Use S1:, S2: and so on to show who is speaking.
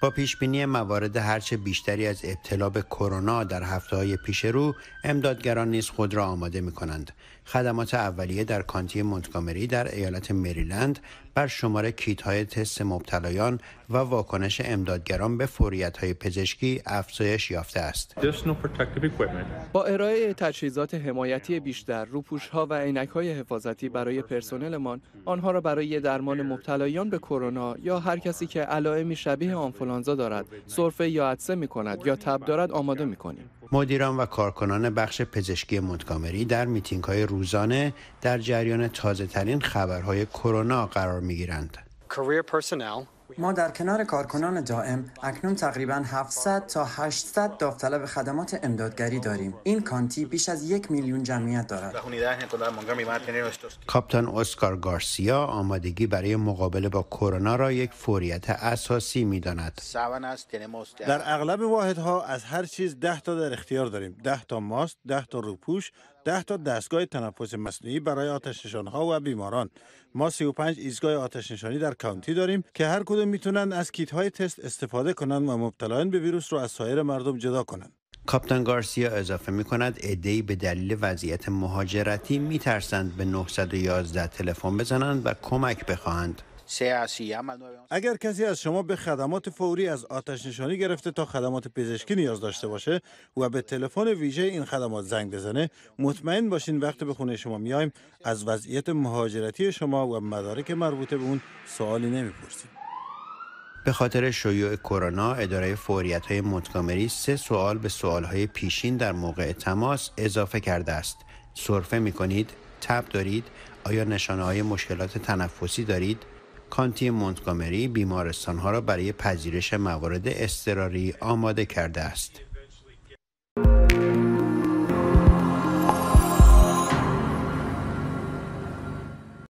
S1: با پیش بینی موارد هرچه بیشتری از ابتلا به کرونا در هفته های پیش رو امدادگران نیز خود را آماده می کنند. خدمات اولیه در کانتی مونتگامری در ایالت مریلند بر شماره کیت های تست مبتلایان و واکنش امدادگران به های پزشکی افزایش یافته است. با ارائه تجهیزات حمایتی بیشتر، روپوش‌ها و های حفاظتی برای پرسنلمان، آنها را برای درمان مبتلایان به کرونا یا هر کسی که علائمی شبیه آنفولانزا دارد، سرفه یا عطسه می‌کند یا تب دارد آماده می‌کنیم. مدیران و کارکنان بخش پزشکی مونتگامری در میتینگ‌های روزانه در جریان تازه‌ترین خبرهای کرونا قرار می‌گیرند. ما در کنار کارکنان دائم اکنون تقریبا 700 تا 800 داوطلب خدمات امدادگری داریم این کانتی بیش از یک میلیون جمعیت دارد کاپتان اسکار گارسیا آمادگی برای مقابله با کرونا را یک فوریت اساسی میداند
S2: در اغلب واحدها از هر چیز 10 تا در اختیار داریم 10 تا ماست 10 تا روپوش ده تا دستگاه تنفس مصنوعی برای آتش ها و بیماران ما 35 ایستگاه آتش نشانی در کانتی داریم که هر کدوم میتونن از کیت های تست استفاده کنند و مبتلایان به ویروس رو از سایر مردم جدا کنند
S1: کاپتان گارسیا اضافه می کند ادهی به دلیل وضعیت مهاجرتی می به 911 تلفن بزنند و کمک بخواهند.
S2: اگر کسی از شما به خدمات فوری از آتش نشانی گرفته تا خدمات پزشکی نیاز داشته باشه و به تلفن ویژه این خدمات زنگ بزنه مطمئن باشین وقتی به خونه شما میایم از وضعیت مهاجرتی شما و مدارک مربوطه به اون سوالی نمیپرسیم
S1: به خاطر شیوع کرونا اداره فوریت های متکامری سه سوال به سوال های پیشین در موقع تماس اضافه کرده است سرفه می کنید تب دارید آیا نشانه های مشکلات تنفسی دارید کانتی مونتگومری بیمارستانها را برای پذیرش موارد اضطراری آماده کرده است.